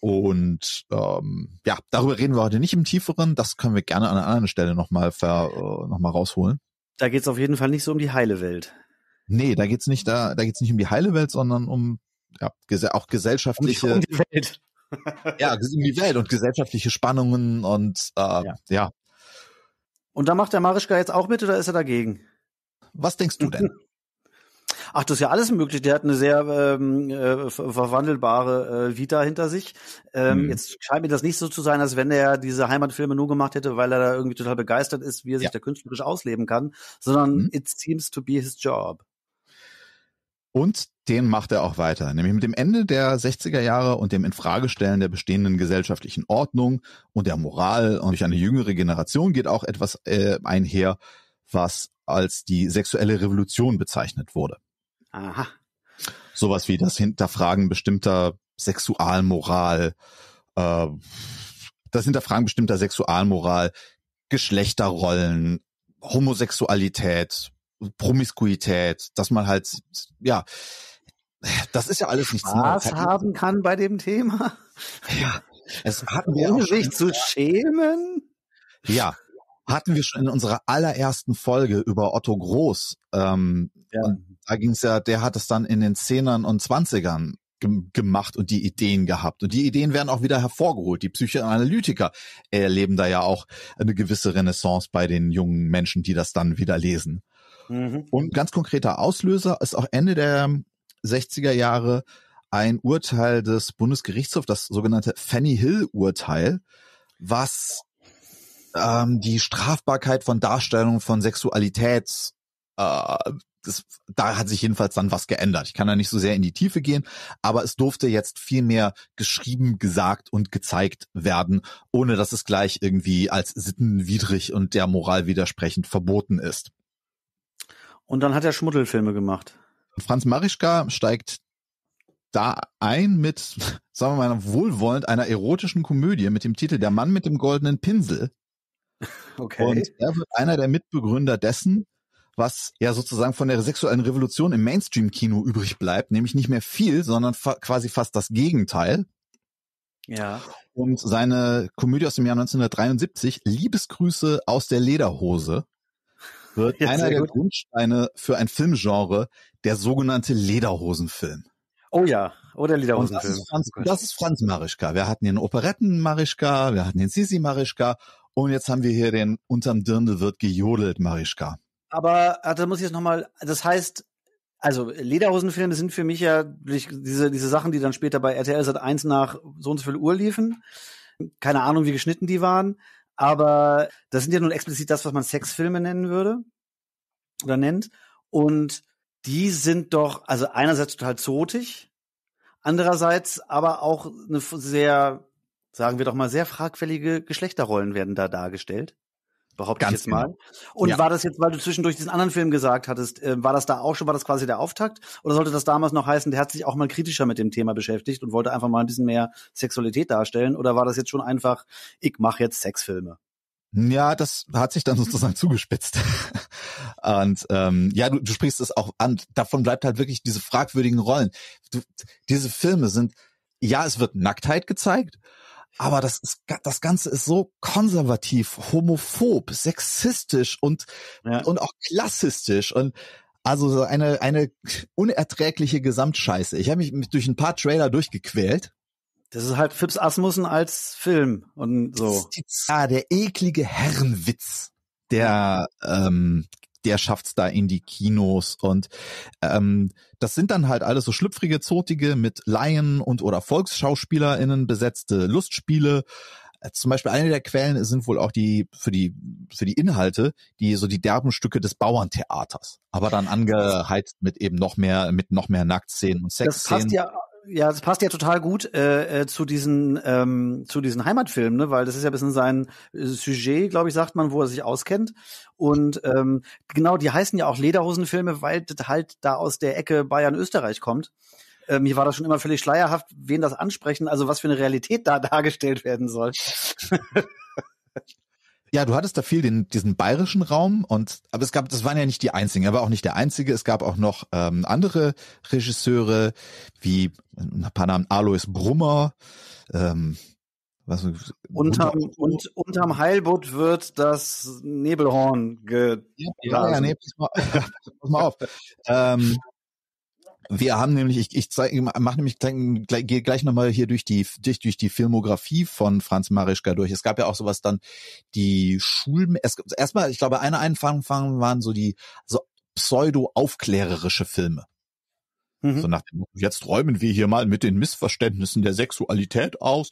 und ähm, ja, darüber reden wir heute nicht im Tieferen. Das können wir gerne an einer anderen Stelle nochmal äh, noch rausholen. Da geht es auf jeden Fall nicht so um die heile Welt. Nee, da geht's nicht, da, da geht's nicht um die heile Welt, sondern um ja, auch gesellschaftliche. Um die Welt. ja, um die Welt und gesellschaftliche Spannungen und äh, ja. ja. Und da macht der Marischka jetzt auch mit oder ist er dagegen? Was denkst du denn? Ach, das ist ja alles möglich. Der hat eine sehr ähm, äh, verwandelbare äh, Vita hinter sich. Ähm, mhm. Jetzt scheint mir das nicht so zu sein, als wenn er diese Heimatfilme nur gemacht hätte, weil er da irgendwie total begeistert ist, wie er sich ja. da künstlerisch ausleben kann, sondern mhm. it seems to be his job. Und den macht er auch weiter, nämlich mit dem Ende der 60er Jahre und dem Infragestellen der bestehenden gesellschaftlichen Ordnung und der Moral und durch eine jüngere Generation geht auch etwas äh, einher, was als die sexuelle Revolution bezeichnet wurde. Aha. Sowas wie das Hinterfragen bestimmter Sexualmoral, äh, das Hinterfragen bestimmter Sexualmoral, Geschlechterrollen, Homosexualität, Promiskuität, dass man halt, ja, das ist ja alles nichts Spaß Neues. haben kann bei dem Thema. Ja, es hatten wir Ohne sich zu schämen. Ja, hatten wir schon in unserer allerersten Folge über Otto Groß. Ähm, ja da ging es ja, der hat es dann in den Zehnern und Zwanzigern gemacht und die Ideen gehabt. Und die Ideen werden auch wieder hervorgeholt. Die Psychoanalytiker erleben da ja auch eine gewisse Renaissance bei den jungen Menschen, die das dann wieder lesen. Mhm. Und ganz konkreter Auslöser ist auch Ende der 60er Jahre ein Urteil des Bundesgerichtshofs, das sogenannte Fanny Hill Urteil, was ähm, die Strafbarkeit von Darstellungen von Sexualität äh, das, da hat sich jedenfalls dann was geändert. Ich kann da nicht so sehr in die Tiefe gehen, aber es durfte jetzt viel mehr geschrieben, gesagt und gezeigt werden, ohne dass es gleich irgendwie als sittenwidrig und der Moral widersprechend verboten ist. Und dann hat er Schmuddelfilme gemacht. Franz Marischka steigt da ein mit, sagen wir mal, wohlwollend einer erotischen Komödie mit dem Titel Der Mann mit dem goldenen Pinsel. Okay. Und er wird einer der Mitbegründer dessen, was ja sozusagen von der sexuellen Revolution im Mainstream-Kino übrig bleibt, nämlich nicht mehr viel, sondern fa quasi fast das Gegenteil. Ja. Und seine Komödie aus dem Jahr 1973, Liebesgrüße aus der Lederhose, wird ja, einer der gut. Grundsteine für ein Filmgenre, der sogenannte Lederhosenfilm. Oh ja, oder Lederhosenfilm. Das, oh das ist, Franz, Marischka. Wir hatten den Operetten Marischka, wir hatten den Sisi Marischka und jetzt haben wir hier den unterm Dirndl wird gejodelt Marischka aber also da muss ich jetzt nochmal, das heißt, also Lederhosenfilme sind für mich ja diese, diese Sachen, die dann später bei RTL Sat 1 nach so und so viel Uhr liefen. Keine Ahnung, wie geschnitten die waren, aber das sind ja nun explizit das, was man Sexfilme nennen würde oder nennt. Und die sind doch, also einerseits total zotig, andererseits aber auch eine sehr, sagen wir doch mal, sehr fragwillige Geschlechterrollen werden da dargestellt behaupte Ganz ich jetzt genau. mal. Und ja. war das jetzt, weil du zwischendurch diesen anderen Film gesagt hattest, äh, war das da auch schon, war das quasi der Auftakt? Oder sollte das damals noch heißen, der hat sich auch mal kritischer mit dem Thema beschäftigt und wollte einfach mal ein bisschen mehr Sexualität darstellen? Oder war das jetzt schon einfach, ich mache jetzt Sexfilme? Ja, das hat sich dann sozusagen zugespitzt. und ähm, ja, du, du sprichst es auch an. Davon bleibt halt wirklich diese fragwürdigen Rollen. Du, diese Filme sind, ja, es wird Nacktheit gezeigt, aber das ist, das Ganze ist so konservativ, homophob, sexistisch und, ja. und auch klassistisch und also eine, eine unerträgliche Gesamtscheiße. Ich habe mich durch ein paar Trailer durchgequält. Das ist halt Fips Asmussen als Film und so. Ja, ah, der eklige Herrenwitz der ähm, der schafft's da in die Kinos und ähm, das sind dann halt alles so schlüpfrige, zotige mit Laien und oder VolksschauspielerInnen besetzte Lustspiele. Äh, zum Beispiel eine der Quellen sind wohl auch die für die für die Inhalte die so die derben Stücke des Bauerntheaters, aber dann angeheizt mit eben noch mehr mit noch mehr Nacktszenen und Sexszenen. Das passt ja ja, das passt ja total gut äh, äh, zu diesen ähm, zu diesen Heimatfilmen, ne? weil das ist ja ein bisschen sein äh, Sujet, glaube ich, sagt man, wo er sich auskennt. Und ähm, genau, die heißen ja auch Lederhosenfilme, weil das halt da aus der Ecke Bayern Österreich kommt. Ähm, mir war das schon immer völlig schleierhaft, wen das ansprechen, also was für eine Realität da dargestellt werden soll. Ja, du hattest da viel den, diesen bayerischen Raum und aber es gab, das waren ja nicht die einzigen, aber auch nicht der einzige. Es gab auch noch ähm, andere Regisseure wie ein paar Namen Alois Brummer. Ähm, was, unterm, und, unterm Heilbutt wird das Nebelhorn ge. Ja, ja, nee, pass mal, pass mal auf. ähm, wir haben nämlich, ich, ich zeige, mache nämlich, gleich, gehe gleich nochmal hier durch die, durch, durch die Filmografie von Franz Marischka durch. Es gab ja auch sowas dann, die Schulen, erstmal, ich glaube, eine Einfangfang waren so die, so pseudo-aufklärerische Filme. Mhm. So nach dem, jetzt räumen wir hier mal mit den Missverständnissen der Sexualität aus.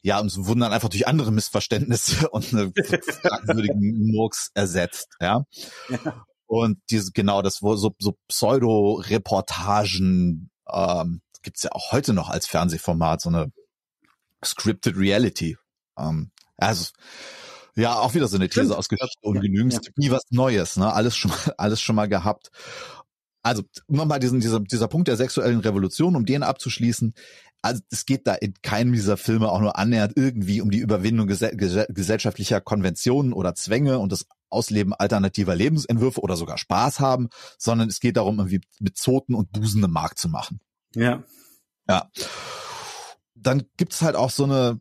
Ja, und es wurden dann einfach durch andere Missverständnisse und eine fragwürdigen Murks ersetzt, ja. ja. Und diese, genau, das wo so, so Pseudo-Reportagen ähm, gibt ja auch heute noch als Fernsehformat, so eine Scripted Reality. Ähm, also ja, auch wieder so eine These ausgeschüttet und genügend nie was Neues, ne? Alles schon, alles schon mal gehabt. Also nochmal diesen, dieser, dieser Punkt der sexuellen Revolution, um den abzuschließen. Also es geht da in keinem dieser Filme auch nur annähernd irgendwie um die Überwindung ges gesellschaftlicher Konventionen oder Zwänge und das Ausleben alternativer Lebensentwürfe oder sogar Spaß haben, sondern es geht darum, irgendwie mit Zoten und Busen im Markt zu machen. Ja. Ja. Dann gibt es halt auch so eine,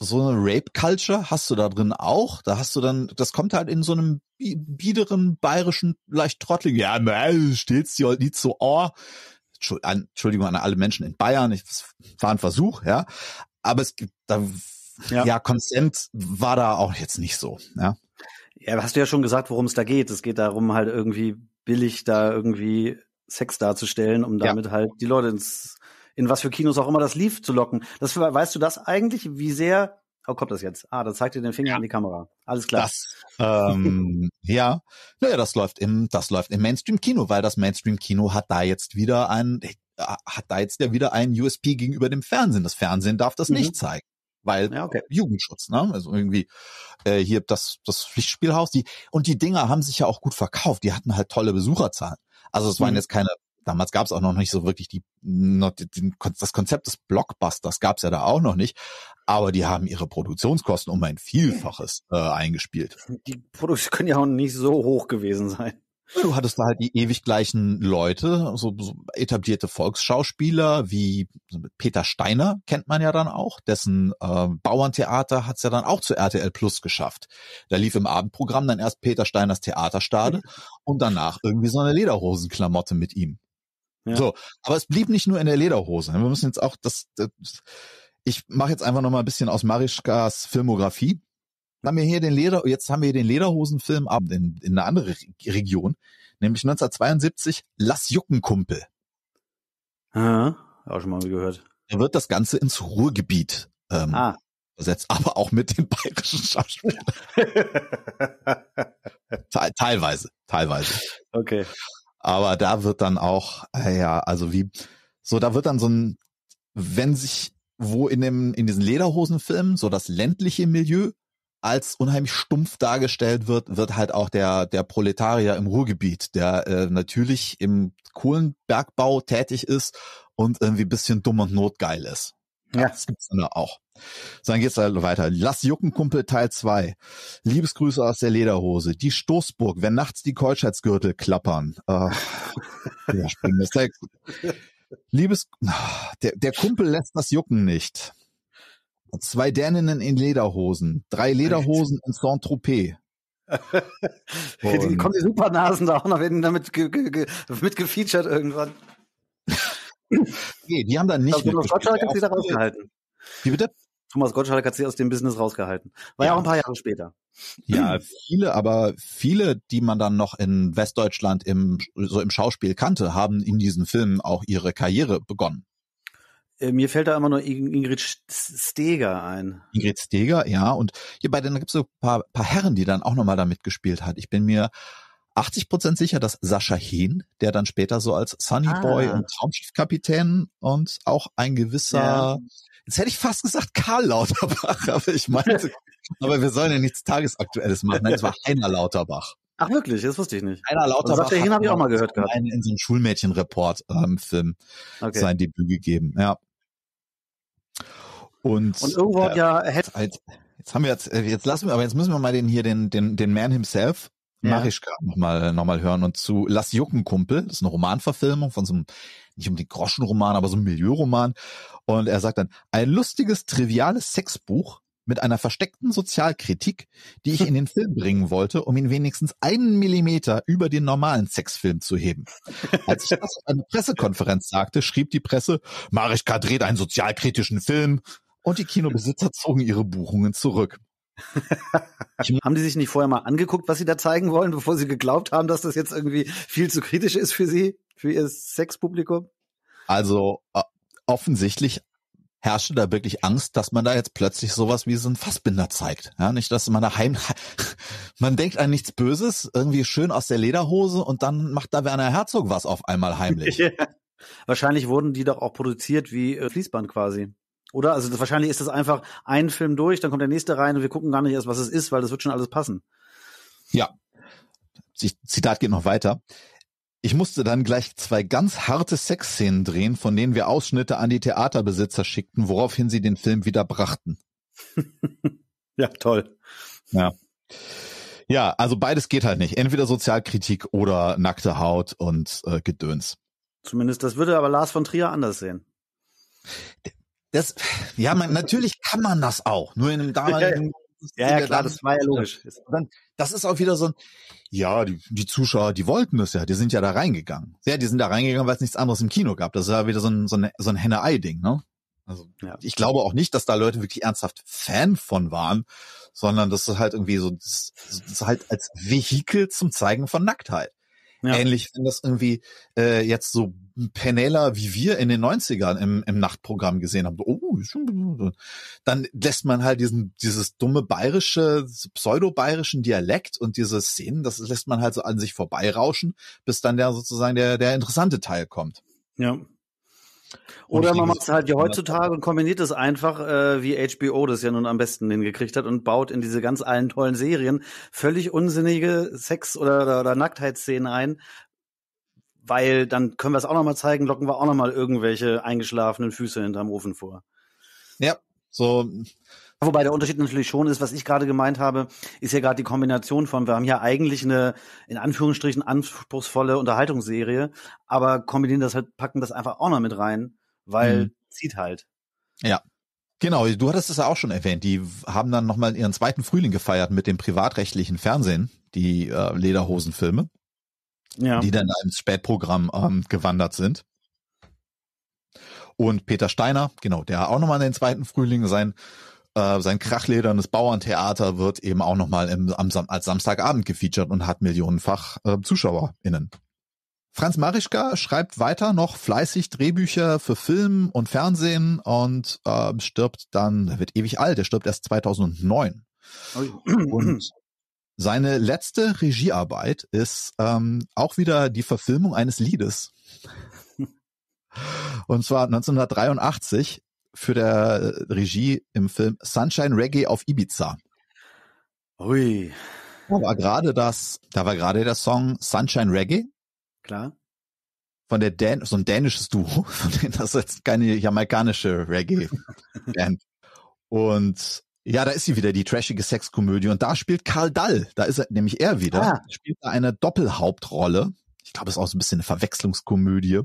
so eine Rape-Culture hast du da drin auch. Da hast du dann, das kommt halt in so einem biederen, bayerischen, leicht trotteligen, ja, steht's dir halt nicht so, oh. Entschuldigung an alle Menschen in Bayern, ich, das war ein Versuch, ja. Aber es gibt, da, ja, ja war da auch jetzt nicht so, ja. Ja, hast du ja schon gesagt, worum es da geht. Es geht darum, halt irgendwie billig da irgendwie Sex darzustellen, um damit ja. halt die Leute ins, in was für Kinos auch immer das lief zu locken. Das, weißt du das eigentlich, wie sehr, oh, kommt das jetzt? Ah, da zeigt ihr den Finger ja. an die Kamera. Alles klar. Das, ähm, ja, naja, das läuft im, das läuft im Mainstream-Kino, weil das Mainstream-Kino hat da jetzt wieder ein, äh, hat da jetzt ja wieder ein USP gegenüber dem Fernsehen. Das Fernsehen darf das mhm. nicht zeigen weil ja, okay. Jugendschutz, ne? Also irgendwie äh, hier das das Pflichtspielhaus, die und die Dinger haben sich ja auch gut verkauft. Die hatten halt tolle Besucherzahlen. Also es mhm. waren jetzt keine damals gab es auch noch nicht so wirklich die, die das Konzept des Blockbusters gab es ja da auch noch nicht, aber die haben ihre Produktionskosten um ein Vielfaches äh, eingespielt. Die Produkte können ja auch nicht so hoch gewesen sein. Du hattest da halt die ewig gleichen Leute, so, so etablierte Volksschauspieler wie Peter Steiner kennt man ja dann auch, dessen äh, Bauerntheater hat's ja dann auch zu RTL Plus geschafft. Da lief im Abendprogramm dann erst Peter Steiners Theaterstade und danach irgendwie so eine Lederhosenklamotte mit ihm. Ja. So, aber es blieb nicht nur in der Lederhose. Ne? Wir müssen jetzt auch das, das ich mache jetzt einfach noch mal ein bisschen aus Marischkas Filmografie haben wir hier den Leder, jetzt haben wir hier den ab in, in einer anderen Re Region, nämlich 1972 Lass Jucken Kumpel. Ah, auch schon mal gehört. Da wird das Ganze ins Ruhrgebiet ähm, ah. Besetzt, aber auch mit den bayerischen Schauspielern. Te teilweise, teilweise. Okay. Aber da wird dann auch, äh, ja, also wie, so, da wird dann so ein, wenn sich wo in dem, in diesen Lederhosenfilmen so das ländliche Milieu als unheimlich stumpf dargestellt wird, wird halt auch der, der Proletarier im Ruhrgebiet, der äh, natürlich im Kohlenbergbau tätig ist und irgendwie bisschen dumm und notgeil ist. Ja. Das gibt's dann auch. So, dann geht's halt weiter. Lass Jucken, Kumpel, Teil 2. Liebesgrüße aus der Lederhose. Die Stoßburg, wenn nachts die Keuschheitsgürtel klappern. Äh, ja, Liebes, ah, der, der Kumpel lässt das Jucken nicht. Zwei Däninnen in Lederhosen, drei Lederhosen in Saint-Tropez. die kommen die Supernasen da auch noch in, damit ge, ge, mit gefeatured irgendwann. nee, die haben da nicht. Also, Thomas Gottschalk hat sie da rausgehalten. Wie bitte? Thomas Gottschalk hat sie aus dem Business rausgehalten. War ja, ja auch ein paar Jahre später. Ja, viele, aber viele, die man dann noch in Westdeutschland im, so im Schauspiel kannte, haben in diesen Filmen auch ihre Karriere begonnen. Äh, mir fällt da immer nur Ingrid Steger ein. Ingrid Steger, ja. Und hierbei dann gibt es so ein paar, paar Herren, die dann auch nochmal da mitgespielt hat. Ich bin mir 80 Prozent sicher, dass Sascha Hehn, der dann später so als Sunny ah. Boy und Traumschiffkapitän und auch ein gewisser, ja. jetzt hätte ich fast gesagt Karl Lauterbach, aber ich meinte, aber wir sollen ja nichts Tagesaktuelles machen. Nein, es war Heiner Lauterbach. Ach wirklich, das wusste ich nicht. Heiner also Lauterbach Sascha Hehn habe ich auch mal gehört gehabt. In so einem Schulmädchenreport-Film ähm, okay. sein Debüt gegeben, ja. Und, und irgendwo äh, ja jetzt, halt, jetzt, haben wir jetzt, äh, jetzt lassen wir, aber jetzt müssen wir mal den hier, den, den, den Man himself, ja. Marischka, nochmal noch mal hören und zu Lass Jucken, Kumpel. Das ist eine Romanverfilmung von so einem, nicht um den Groschenroman, aber so einem Milieuroman. Und er sagt dann, ein lustiges, triviales Sexbuch, mit einer versteckten Sozialkritik, die ich in den Film bringen wollte, um ihn wenigstens einen Millimeter über den normalen Sexfilm zu heben. Als ich das auf einer Pressekonferenz sagte, schrieb die Presse, Marischka dreht einen sozialkritischen Film und die Kinobesitzer zogen ihre Buchungen zurück. haben die sich nicht vorher mal angeguckt, was sie da zeigen wollen, bevor sie geglaubt haben, dass das jetzt irgendwie viel zu kritisch ist für sie, für ihr Sexpublikum? Also äh, offensichtlich herrschte da wirklich Angst, dass man da jetzt plötzlich sowas wie so ein Fassbinder zeigt. Ja, nicht, dass man da heim, man denkt an nichts Böses, irgendwie schön aus der Lederhose und dann macht da Werner Herzog was auf einmal heimlich. Wahrscheinlich wurden die doch auch produziert wie äh, Fließband quasi. Oder? Also das, wahrscheinlich ist das einfach ein Film durch, dann kommt der nächste rein und wir gucken gar nicht erst, was es ist, weil das wird schon alles passen. Ja. Zitat geht noch weiter. Ich musste dann gleich zwei ganz harte Sexszenen drehen, von denen wir Ausschnitte an die Theaterbesitzer schickten, woraufhin sie den Film wieder brachten. ja, toll. Ja. Ja, also beides geht halt nicht. Entweder Sozialkritik oder nackte Haut und äh, Gedöns. Zumindest das würde aber Lars von Trier anders sehen. Das, ja, man, natürlich kann man das auch. Nur in einem damaligen ja, ja, klar, das war ja logisch. Das ist auch wieder so ein, ja, die, die Zuschauer, die wollten das ja, die sind ja da reingegangen. Ja, die sind da reingegangen, weil es nichts anderes im Kino gab. Das ist ja wieder so ein, so ein, so ein Henne-Ei-Ding, ne? Also, ja. ich glaube auch nicht, dass da Leute wirklich ernsthaft Fan von waren, sondern das ist halt irgendwie so, das, das ist halt als Vehikel zum Zeigen von Nacktheit. Ja. Ähnlich, wenn das irgendwie äh, jetzt so Penela wie wir in den 90ern im, im Nachtprogramm gesehen haben. Oh, dann lässt man halt diesen, dieses dumme bayerische, pseudo-bayerischen Dialekt und diese Szenen, das lässt man halt so an sich vorbeirauschen, bis dann der sozusagen der, der interessante Teil kommt. Ja. Oder man macht es halt wie heutzutage und kombiniert es einfach, äh, wie HBO das ja nun am besten hingekriegt hat und baut in diese ganz allen tollen Serien völlig unsinnige Sex- oder, oder, oder Nacktheitsszenen ein, weil dann können wir es auch nochmal zeigen, locken wir auch nochmal irgendwelche eingeschlafenen Füße hinterm Ofen vor. Ja, so. Wobei der Unterschied natürlich schon ist, was ich gerade gemeint habe, ist ja gerade die Kombination von, wir haben ja eigentlich eine, in Anführungsstrichen, anspruchsvolle Unterhaltungsserie, aber kombinieren das halt, packen das einfach auch noch mit rein, weil mhm. zieht halt. Ja, Genau, du hattest es ja auch schon erwähnt. Die haben dann nochmal ihren zweiten Frühling gefeiert mit dem privatrechtlichen Fernsehen, die äh, Lederhosenfilme ja. die dann ins Spätprogramm ähm, gewandert sind. Und Peter Steiner, genau, der auch nochmal in den zweiten Frühling sein, äh, sein krachledernes Bauerntheater wird eben auch nochmal im, als Samstagabend gefeatured und hat millionenfach äh, ZuschauerInnen. Franz Marischka schreibt weiter noch fleißig Drehbücher für Film und Fernsehen und äh, stirbt dann, er wird ewig alt, er stirbt erst 2009. Und Seine letzte Regiearbeit ist ähm, auch wieder die Verfilmung eines Liedes. Und zwar 1983 für der äh, Regie im Film Sunshine Reggae auf Ibiza. Ui. Da war gerade das, da war gerade der Song Sunshine Reggae. Klar. Von der Dan, so ein dänisches Duo, von denen das jetzt keine jamaikanische Reggae-Band. Und ja, da ist sie wieder, die trashige Sexkomödie. Und da spielt Karl Dall, da ist er nämlich er wieder, ah. spielt da eine Doppelhauptrolle. Ich glaube, es ist auch so ein bisschen eine Verwechslungskomödie.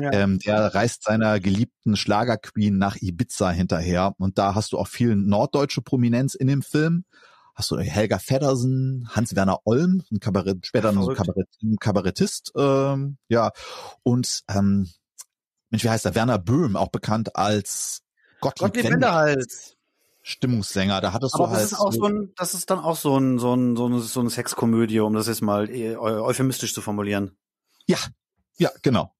Ja. Ähm, der reist seiner geliebten Schlagerqueen nach Ibiza hinterher. Und da hast du auch viel norddeutsche Prominenz in dem Film. Hast du Helga Feddersen, Hans-Werner Olm, ein Kabarett, später noch ein, Kabarett, ein Kabarettist, ähm, ja. Und, ähm, Mensch, wie heißt er? Werner Böhm, auch bekannt als Gottlieb, Gottlieb Wenderhals. Stimmungssänger. Da hattest Aber du das halt Ist auch so ein, das ist dann auch so ein, so ein, so ein, so ein Sexkomödie, um das jetzt mal äh, euphemistisch zu formulieren. Ja, ja, genau.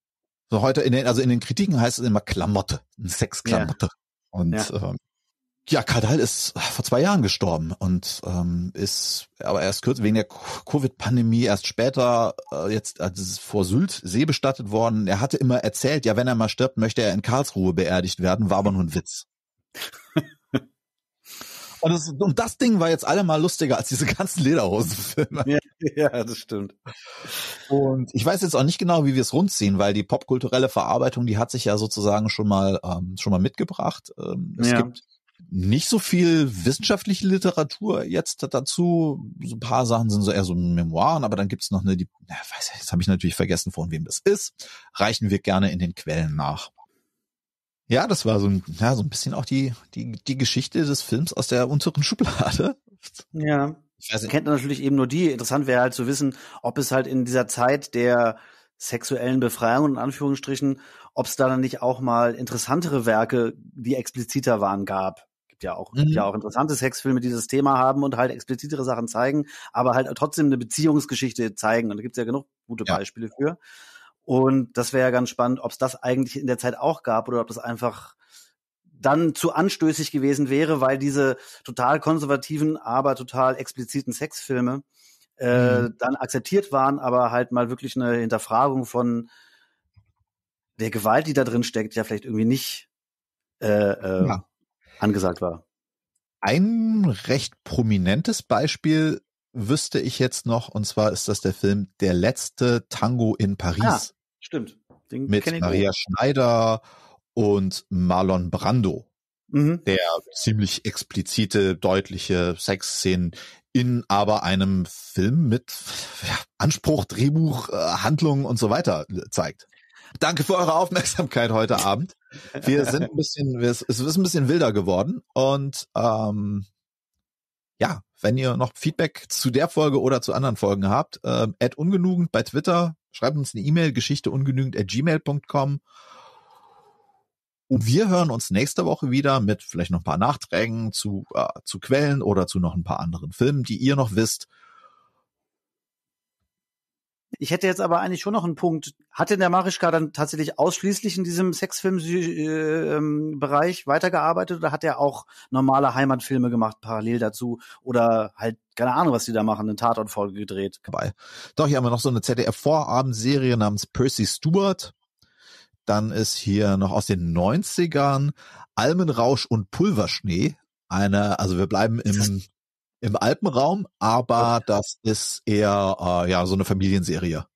So heute in den, also in den Kritiken heißt es immer Klamotte, ein Sexklamotte. Ja. Und ja. Ähm, ja, Kardal ist vor zwei Jahren gestorben und ähm, ist aber erst kürzlich wegen der Covid-Pandemie erst später äh, jetzt also vor Sylt See bestattet worden. Er hatte immer erzählt, ja, wenn er mal stirbt, möchte er in Karlsruhe beerdigt werden, war aber nur ein Witz. Und das, und das Ding war jetzt allemal lustiger als diese ganzen Lederhosenfilme. Ja, ja, das stimmt. Und ich weiß jetzt auch nicht genau, wie wir es rundziehen, weil die popkulturelle Verarbeitung, die hat sich ja sozusagen schon mal ähm, schon mal mitgebracht. Ähm, es ja. gibt nicht so viel wissenschaftliche Literatur jetzt dazu. So ein paar Sachen sind so eher so Memoiren, aber dann gibt's noch eine, die, na, weiß ich, jetzt habe ich natürlich vergessen, von wem das ist. Reichen wir gerne in den Quellen nach. Ja, das war so ein, ja, so ein bisschen auch die, die, die Geschichte des Films aus der unteren Schublade. Ja. Also, kennt natürlich eben nur die. Interessant wäre halt zu wissen, ob es halt in dieser Zeit der sexuellen Befreiung in Anführungsstrichen, ob es da dann nicht auch mal interessantere Werke, die expliziter waren, gab. Gibt ja auch, mhm. ja auch interessante Sexfilme, die dieses Thema haben und halt explizitere Sachen zeigen, aber halt trotzdem eine Beziehungsgeschichte zeigen. Und da gibt's ja genug gute ja. Beispiele für. Und das wäre ja ganz spannend, ob es das eigentlich in der Zeit auch gab oder ob das einfach dann zu anstößig gewesen wäre, weil diese total konservativen, aber total expliziten Sexfilme äh, mhm. dann akzeptiert waren, aber halt mal wirklich eine Hinterfragung von der Gewalt, die da drin steckt, ja vielleicht irgendwie nicht äh, äh, ja. angesagt war. Ein recht prominentes Beispiel wüsste ich jetzt noch, und zwar ist das der Film Der letzte Tango in Paris. Ah, stimmt. Den mit Maria nicht. Schneider und Marlon Brando. Mhm. Der ziemlich explizite, deutliche Sexszenen in aber einem Film mit ja, Anspruch, Drehbuch, äh, Handlungen und so weiter äh, zeigt. Danke für eure Aufmerksamkeit heute Abend. Wir sind ein bisschen, wir, es ist ein bisschen wilder geworden und ähm, ja, wenn ihr noch Feedback zu der Folge oder zu anderen Folgen habt, äh, add ungenügend bei Twitter, schreibt uns eine E-Mail, geschichteungenügend at gmail.com. Und wir hören uns nächste Woche wieder mit vielleicht noch ein paar Nachträgen zu, äh, zu Quellen oder zu noch ein paar anderen Filmen, die ihr noch wisst. Ich hätte jetzt aber eigentlich schon noch einen Punkt. Hat denn der Marischka dann tatsächlich ausschließlich in diesem Sexfilm-Bereich äh, ähm, weitergearbeitet oder hat er auch normale Heimatfilme gemacht parallel dazu oder halt keine Ahnung, was die da machen, eine Tatortfolge gedreht? Dabei. Doch, hier haben wir noch so eine ZDF-Vorabendserie namens Percy Stewart. Dann ist hier noch aus den 90ern Almenrausch und Pulverschnee. Eine, also wir bleiben im im Alpenraum, aber das ist eher äh, ja so eine Familienserie.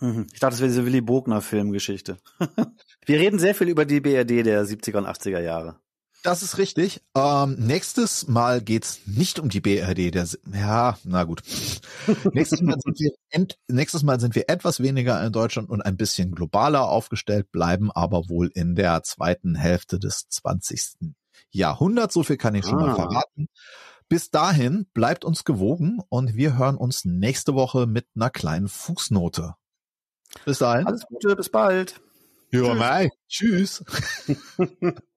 Mhm. Ich dachte, es wäre diese Willy Bogner-Filmgeschichte. Wir reden sehr viel über die BRD der 70er und 80er Jahre. Das ist richtig. Ähm, nächstes Mal geht es nicht um die BRD. Der, ja, na gut. nächstes, Mal sind wir ent, nächstes Mal sind wir etwas weniger in Deutschland und ein bisschen globaler aufgestellt, bleiben aber wohl in der zweiten Hälfte des 20. Jahrhunderts. So viel kann ich schon ah. mal verraten. Bis dahin bleibt uns gewogen und wir hören uns nächste Woche mit einer kleinen Fußnote. Bis dahin. Alles Gute, bis bald. Ja, Tschüss. Mai. Tschüss.